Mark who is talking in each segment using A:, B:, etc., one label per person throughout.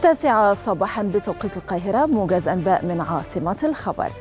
A: التاسعة صباحا بتوقيت القاهرة موجز أنباء من عاصمة الخبر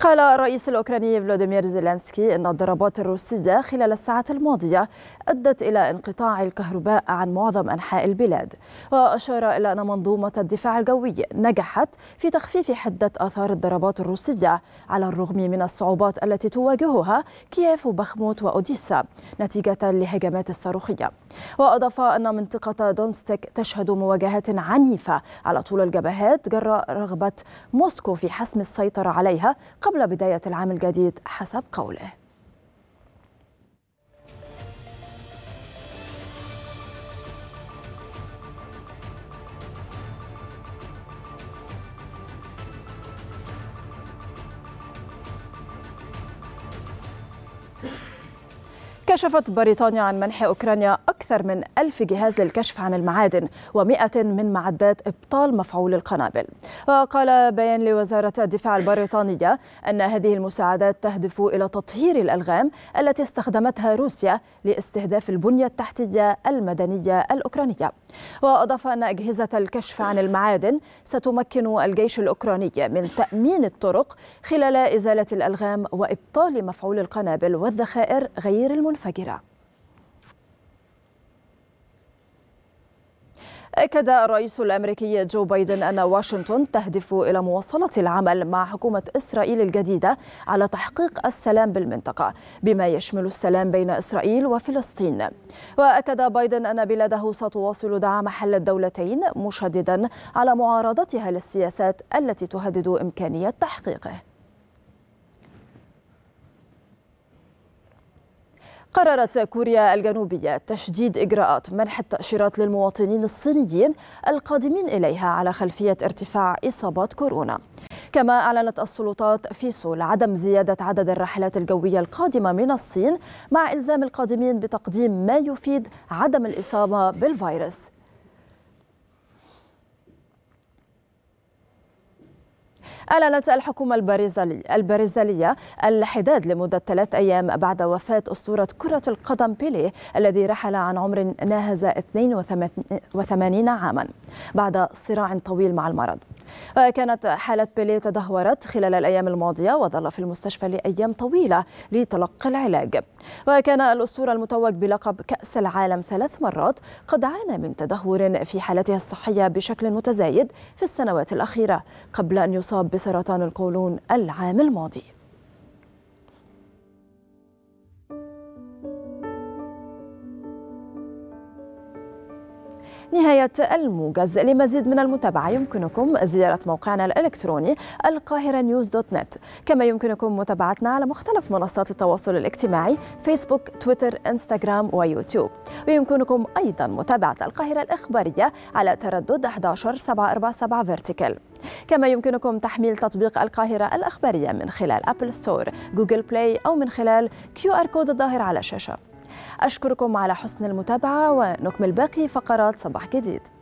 A: قال الرئيس الأوكراني فلاديمير زيلينسكي أن الضربات الروسية خلال الساعات الماضية أدت إلى انقطاع الكهرباء عن معظم أنحاء البلاد وأشار إلى أن منظومة الدفاع الجوي نجحت في تخفيف حدة آثار الضربات الروسية على الرغم من الصعوبات التي تواجهها كييف وبخموت وأوديسا نتيجة لهجمات الصاروخية وأضاف أن منطقة دونستيك تشهد مواجهات عنيفة على طول الجبهات جراء رغبة موسكو في حسم السيطرة عليها قبل بداية العام الجديد حسب قوله كشفت بريطانيا عن منح أوكرانيا أكثر من ألف جهاز للكشف عن المعادن و100 من معدات إبطال مفعول القنابل وقال بيان لوزارة الدفاع البريطانية أن هذه المساعدات تهدف إلى تطهير الألغام التي استخدمتها روسيا لاستهداف البنية التحتية المدنية الأوكرانية وأضاف أن أجهزة الكشف عن المعادن ستمكن الجيش الأوكراني من تأمين الطرق خلال إزالة الألغام وإبطال مفعول القنابل والذخائر غير المنفجره أكد الرئيس الأمريكي جو بايدن أن واشنطن تهدف إلى مواصلة العمل مع حكومة إسرائيل الجديدة على تحقيق السلام بالمنطقة بما يشمل السلام بين إسرائيل وفلسطين وأكد بايدن أن بلاده ستواصل دعم حل الدولتين مشددا على معارضتها للسياسات التي تهدد إمكانية تحقيقه قررت كوريا الجنوبية تشديد إجراءات منح التأشيرات للمواطنين الصينيين القادمين إليها على خلفية ارتفاع إصابات كورونا كما أعلنت السلطات في سول عدم زيادة عدد الرحلات الجوية القادمة من الصين مع إلزام القادمين بتقديم ما يفيد عدم الإصابة بالفيروس أعلنت الحكومة البرازيلية البرازيلية الحداد لمدة ثلاث أيام بعد وفاة أسطورة كرة القدم بيلي الذي رحل عن عمر ناهز 82 عاما بعد صراع طويل مع المرض كانت حالة بيلي تدهورت خلال الأيام الماضية وظل في المستشفى لأيام طويلة لتلقي العلاج وكان الأسطورة المتوج بلقب كأس العالم ثلاث مرات قد عانى من تدهور في حالته الصحية بشكل متزايد في السنوات الأخيرة قبل أن يصاب بسرطان القولون العام الماضي نهاية الموجز لمزيد من المتابعة يمكنكم زيارة موقعنا الإلكتروني القاهرة نيوز دوت نت كما يمكنكم متابعتنا على مختلف منصات التواصل الاجتماعي فيسبوك تويتر إنستغرام ويوتيوب ويمكنكم أيضا متابعة القاهرة الإخبارية على تردد 11747 فيرتيكال كما يمكنكم تحميل تطبيق القاهرة الإخبارية من خلال أبل ستور جوجل بلاي أو من خلال كيو آر كود الظاهر على الشاشة أشكركم على حسن المتابعة ونكمل باقي فقرات صباح جديد